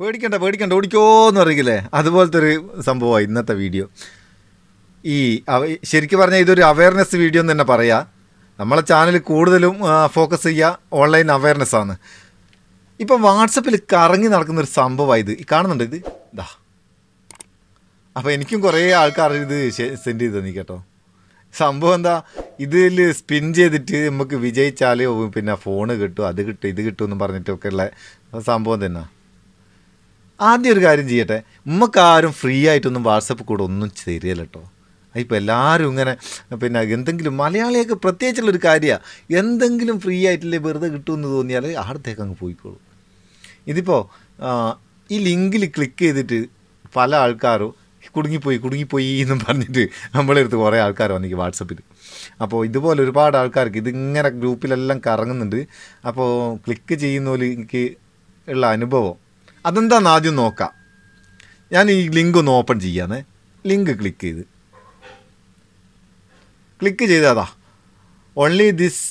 പേടിക്കണ്ട പേടിക്കണ്ട ഓടിക്കോ എന്ന് പറയില്ലേ അതുപോലത്തെ ഒരു സംഭവമാണ് ഇന്നത്തെ വീഡിയോ ഈ ശരിക്കും പറഞ്ഞാൽ ഇതൊരു അവയർനെസ് വീഡിയോ എന്ന് തന്നെ പറയാം നമ്മളെ ചാനൽ കൂടുതലും ഫോക്കസ് ചെയ്യുക ഓൺലൈൻ അവയർനെസ് ആണ് ഇപ്പം വാട്സപ്പിൽ കറങ്ങി നടക്കുന്ന ഒരു സംഭവമാണ് ഇത് കാണുന്നുണ്ട് ഇത് ഇതാ അപ്പോൾ എനിക്കും കുറേ ആൾക്കാർ ഇത് സെൻഡ് ചെയ്ത് തന്നി കേട്ടോ സംഭവം എന്താ ഇതിൽ സ്പിൻ ചെയ്തിട്ട് നമുക്ക് വിജയിച്ചാൽ പിന്നെ ഫോണ് കിട്ടും അത് കിട്ടും ഇത് കിട്ടും എന്ന് പറഞ്ഞിട്ടൊക്കെ ഉള്ള സംഭവം തന്നെ ആദ്യം ഒരു കാര്യം ചെയ്യട്ടെ നമുക്കാരും ഫ്രീ ആയിട്ടൊന്നും വാട്സപ്പ് കൂടെ ഒന്നും ചെയ്യല്ല കേട്ടോ ഇപ്പോൾ എല്ലാവരും ഇങ്ങനെ പിന്നെ എന്തെങ്കിലും മലയാളിയൊക്കെ പ്രത്യേകിച്ചുള്ളൊരു കാര്യമാണ് എന്തെങ്കിലും ഫ്രീ ആയിട്ടില്ലേ വെറുതെ കിട്ടുമെന്ന് തോന്നിയാൽ ആടത്തേക്ക് അങ്ങ് പോയിക്കോളൂ ഇതിപ്പോൾ ഈ ലിങ്കിൽ ക്ലിക്ക് ചെയ്തിട്ട് പല ആൾക്കാരും കുടുങ്ങിപ്പോയി കുടുങ്ങിപ്പോയി എന്നും പറഞ്ഞിട്ട് നമ്മളെ അടുത്ത് കുറേ ആൾക്കാർ വന്നിരിക്കും വാട്സപ്പിൽ അപ്പോൾ ഇതുപോലെ ഒരുപാട് ആൾക്കാർക്ക് ഇതിങ്ങനെ ഗ്രൂപ്പിലെല്ലാം കറങ്ങുന്നുണ്ട് അപ്പോൾ ക്ലിക്ക് എനിക്ക് ഉള്ള അനുഭവം അതെന്താണെന്ന് ആദ്യം നോക്കാം ഞാൻ ഈ ലിങ്ക് ഒന്ന് ഓപ്പൺ ചെയ്യാന്നേ ലിങ്ക് ക്ലിക്ക് ചെയ്ത് ക്ലിക്ക് ചെയ്താതാ only this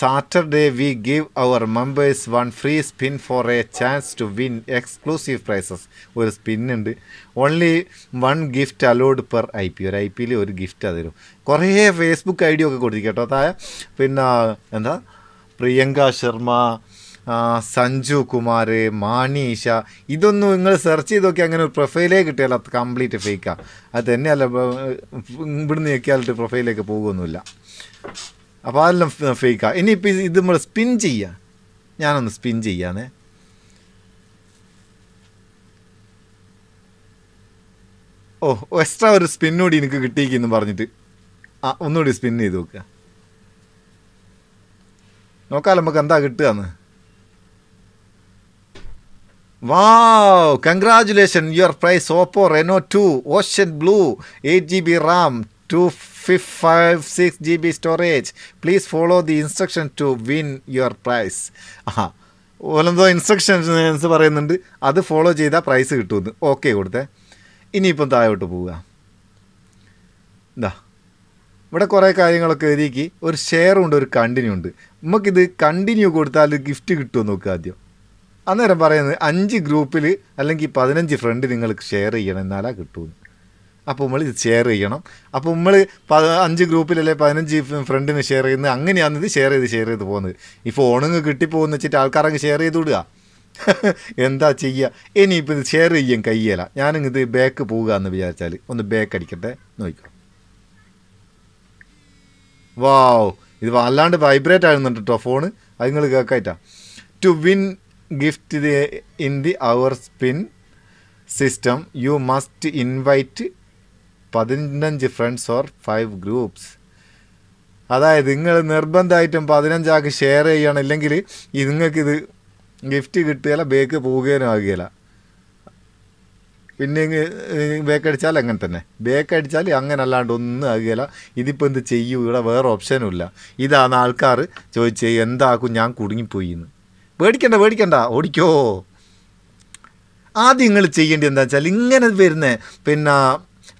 Saturday we give our members one free spin for a chance to win exclusive prizes ഒരു സ്പിന്നുണ്ട് only one gift allowed per I P ഒരു ഐ പിയിൽ ഒരു ഗിഫ്റ്റ് അതിരും തരും കുറേ ഫേസ്ബുക്ക് ഐ ഡി ഒക്കെ കൊടുത്തു കേട്ടോ തായ പിന്നെ എന്താ പ്രിയങ്ക ശർമ്മ സഞ്ജു കുമാർ മാണീഷ ഇതൊന്നും നിങ്ങൾ സെർച്ച് ചെയ്ത് നോക്കി അങ്ങനെ ഒരു പ്രൊഫൈലേ കിട്ടിയാലോ അത് കംപ്ലീറ്റ് ഫേക്കാണ് അത് തന്നെയല്ല ഇവിടുന്ന് നോക്കിയാലിട്ട് പ്രൊഫൈലേക്ക് പോകുമൊന്നുമില്ല അപ്പോൾ അതെല്ലാം ഫേക്കാണ് ഇനിയിപ്പോൾ ഇത് നമ്മൾ സ്പിൻ ചെയ്യുക ഞാനൊന്ന് സ്പിൻ ചെയ്യാന്നേ ഓ എക്സ്ട്രാ ഒരു സ്പിന്നോടി എനിക്ക് കിട്ടിയിരിക്കുന്നു പറഞ്ഞിട്ട് ആ ഒന്നുകൂടി സ്പിൻ ചെയ്ത് നോക്കുക നോക്കാലോ നമുക്ക് എന്താ കിട്ടുകയെന്ന് wow congratulation your prize Oppo Reno two ocean blue eight G B RAM two fif five six G B storage please follow the instruction to win your prize ആ ഓലെന്തോ ഇൻസ്ട്രക്ഷൻസ് പറയുന്നുണ്ട് അത് ഫോളോ ചെയ്താൽ പ്രൈസ് കിട്ടുമെന്ന് okay കൊടുത്തേ ഇനിയിപ്പം താഴോട്ട് പോവുക എന്താ ഇവിടെ കുറേ കാര്യങ്ങളൊക്കെ എഴുതിക്ക് ഒരു ഷെയറുണ്ട് ഒരു കണ്ടിന്യൂ ഉണ്ട് നമുക്കിത് കണ്ടിന്യൂ കൊടുത്താൽ ഗിഫ്റ്റ് കിട്ടുമോ നോക്കുക ആദ്യം അന്നേരം പറയുന്നത് അഞ്ച് ഗ്രൂപ്പിൽ അല്ലെങ്കിൽ പതിനഞ്ച് ഫ്രണ്ട് നിങ്ങൾ ഷെയർ ചെയ്യണം എന്നാലാ കിട്ടുമെന്ന് അപ്പോൾ നമ്മൾ ഇത് ഷെയർ ചെയ്യണം അപ്പോൾ നമ്മൾ അഞ്ച് ഗ്രൂപ്പിലല്ലേ പതിനഞ്ച് ഫ്രണ്ടിന് ഷെയർ ചെയ്യുന്നത് അങ്ങനെയാണ് ഇത് ഷെയർ ചെയ്ത് ഷെയർ ചെയ്ത് പോകുന്നത് ഈ ഫോണിങ് കിട്ടിപ്പോകുന്ന വെച്ചിട്ട് ആൾക്കാരങ്ങ് ഷെയർ ചെയ്ത് വിടുക എന്താ ചെയ്യുക ഇനിയിപ്പോൾ ഇത് ഷെയർ ചെയ്യാൻ ഞാനിങ്ങ് ഇത് ബാക്ക് പോവുക എന്ന് വിചാരിച്ചാൽ ഒന്ന് ബാക്ക് അടിക്കട്ടെ നോക്കിക്കോ വാവ് ഇത് വല്ലാണ്ട് വൈബ്രേറ്റ് ആയിരുന്നുണ്ട് കേട്ടോ ഫോണ് അത് നിങ്ങൾ കേൾക്കായിട്ടാ to win gift in the our spin system you must invite പതിനഞ്ച് ഫ്രണ്ട്സ് ഓർ ഫൈവ് ഗ്രൂപ്പ്സ് അതായത് നിങ്ങൾ നിർബന്ധമായിട്ടും പതിനഞ്ചാൾക്ക് ഷെയർ ചെയ്യണം ഇല്ലെങ്കിൽ നിങ്ങൾക്കിത് ഗിഫ്റ്റ് കിട്ടുകയില്ല ബേക്ക് പോവുകയോ ആകുകയില്ല പിന്നെ ബേക്ക് അടിച്ചാൽ അങ്ങനെ തന്നെ ബേക്ക് അടിച്ചാൽ അങ്ങനെ അല്ലാണ്ട് ഒന്നും ആകുകയില്ല ഇതിപ്പോൾ എന്ത് ചെയ്യൂ ഇവിടെ വേറെ ഓപ്ഷനും ഇല്ല ഇതാണ് ആൾക്കാർ ചോദിച്ചു എന്താക്കും ഞാൻ കുടുങ്ങിപ്പോയിന്ന് പേടിക്കണ്ട പേടിക്കണ്ട ഓടിക്കോ ആദ്യം നിങ്ങൾ ചെയ്യേണ്ടത് എന്താ വെച്ചാൽ ഇങ്ങനെ വരുന്ന പിന്നെ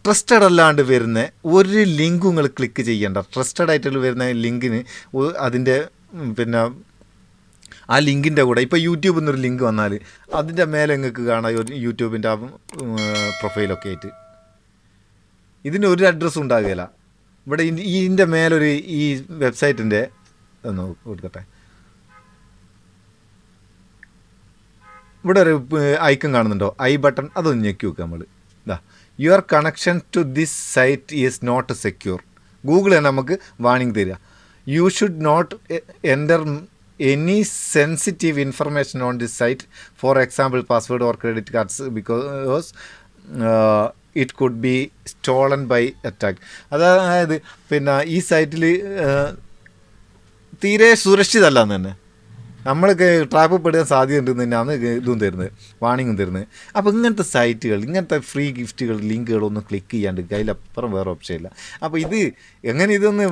ട്രസ്റ്റഡ് അല്ലാണ്ട് വരുന്ന ഒരു ലിങ്ക് നിങ്ങൾ ക്ലിക്ക് ചെയ്യേണ്ട ട്രസ്റ്റഡ് ആയിട്ടുള്ള വരുന്ന ലിങ്കിന് അതിൻ്റെ പിന്നെ ആ ലിങ്കിൻ്റെ കൂടെ ഇപ്പോൾ യൂട്യൂബിൽ നിന്നൊരു ലിങ്ക് വന്നാൽ അതിൻ്റെ മേലെ നിങ്ങൾക്ക് കാണാം യൂട്യൂബിൻ്റെ ആ പ്രൊഫൈലൊക്കെ ആയിട്ട് ഇതിന് ഒരു അഡ്രസ്സും ഉണ്ടാകുകയില്ല ഇവിടെ ഇതിൻ്റെ മേലൊരു ഈ വെബ്സൈറ്റിൻ്റെ ഒന്ന് കൊടുക്കട്ടെ ഇവിടെ ഒരു ഐക്കൺ കാണുന്നുണ്ടോ ഐ ബട്ടൺ അതൊന്ന് ഞെക്കി വെക്കുക നമ്മൾ ഇതാ your connection to this site is not secure Google തന്നെ നമുക്ക് വാണിംഗ് തരിക you should not enter any sensitive information on this site for example password or credit cards because it could be stolen by attack അതായത് പിന്നെ ഈ സൈറ്റിൽ തീരെ സുരക്ഷിതല്ല എന്ന് തന്നെ നമ്മൾക്ക് ട്രാപ്പ് പെടാൻ ഉണ്ട് തന്നെയാണ് ഇതും തരുന്നത് വാണിങ്ങും തരുന്നത് അപ്പോൾ ഇങ്ങനത്തെ സൈറ്റുകൾ ഇങ്ങനത്തെ ഫ്രീ ഗിഫ്റ്റുകൾ ലിങ്കുകളൊന്നും ക്ലിക്ക് ചെയ്യാണ്ട് അതിലപ്പുറം വേറെ ഓപ്ഷൻ ഇല്ല അപ്പോൾ ഇത് എങ്ങനെ ഇതൊന്ന്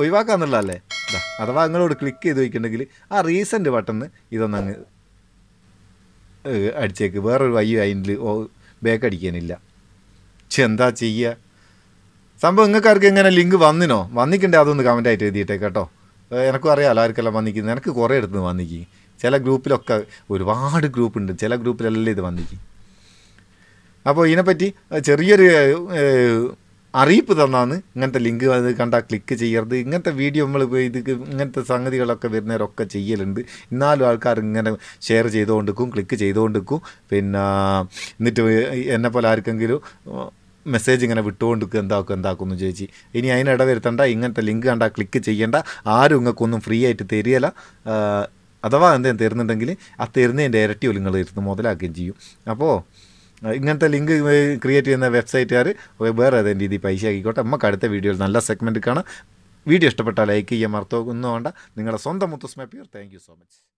ഒഴിവാക്കാന്നുള്ളതല്ലേ അഥവാ നിങ്ങളോട് ക്ലിക്ക് ചെയ്ത് വയ്ക്കുന്നുണ്ടെങ്കിൽ ആ റീസെൻറ്റ് ബട്ടൺ ഇതൊന്നങ്ങ് അടിച്ചേക്ക് വേറൊരു വൈ അതിൻ്റെ ബാക്ക് അടിക്കാനില്ല പക്ഷെ എന്താ ചെയ്യുക സംഭവം നിങ്ങൾക്കാർക്ക് എങ്ങനെ ലിങ്ക് വന്നിനോ വന്നിക്കണ്ടേ അതൊന്ന് കമൻ്റായിട്ട് ആയിട്ട് എഴുതിയിട്ടേ കേട്ടോ എനക്കും അറിയാമല്ലോ ആർക്കെല്ലാം വന്നിരിക്കുന്നത് എനിക്ക് കുറേ എടുത്ത് വന്നിരിക്കും ചില ഗ്രൂപ്പിലൊക്കെ ഒരുപാട് ഗ്രൂപ്പുണ്ട് ചില ഗ്രൂപ്പിലെല്ലാം ഇത് വന്നിരിക്കും അപ്പോൾ ഇതിനെപ്പറ്റി ചെറിയൊരു അറിയിപ്പ് തന്നാന്ന് ഇങ്ങനത്തെ ലിങ്ക് അത് കണ്ടാൽ ക്ലിക്ക് ചെയ്യരുത് ഇങ്ങനത്തെ വീഡിയോ നമ്മൾ ഇത് ഇങ്ങനത്തെ സംഗതികളൊക്കെ വരുന്നവരൊക്കെ ചെയ്യലുണ്ട് എന്നാലും ആൾക്കാർ ഇങ്ങനെ ഷെയർ ചെയ്തുകൊണ്ടിരിക്കും ക്ലിക്ക് ചെയ്തുകൊണ്ടിരിക്കും പിന്നെ എന്നിട്ട് എന്നെപ്പോലെ ആർക്കെങ്കിലും മെസ്സേജ് ഇങ്ങനെ വിട്ടുകൊണ്ടിരിക്കുക എന്താക്കും എന്ന് ചോദിച്ചു ഇനി അതിനിട വരുത്തണ്ട ഇങ്ങനത്തെ ലിങ്ക് കണ്ട ക്ലിക്ക് ചെയ്യേണ്ട ആരും ഇങ്ങക്കൊന്നും ഫ്രീ ആയിട്ട് തരികയില്ല അഥവാ എന്തെങ്കിലും തരുന്നുണ്ടെങ്കിൽ ആ തരുന്നതിൻ്റെ ഇരട്ടി നിങ്ങൾ തരുന്നു മുതലാക്കുകയും ചെയ്യും അപ്പോൾ ഇങ്ങനത്തെ ലിങ്ക് ക്രിയേറ്റ് ചെയ്യുന്ന വെബ്സൈറ്റുകാർ വേറെ ഏതെങ്കിലും രീതിയിൽ പൈസ ആക്കിക്കോട്ടെ നമുക്ക് അടുത്ത വീഡിയോയിൽ നല്ല സെഗ്മെൻറ്റ് കാണാം വീഡിയോ ഇഷ്ടപ്പെട്ടാൽ ലൈക്ക് ചെയ്യാൻ വേണ്ട നിങ്ങളുടെ സ്വന്തം മുത്തുസ്മ പ്യൂർ താങ്ക് സോ മച്ച്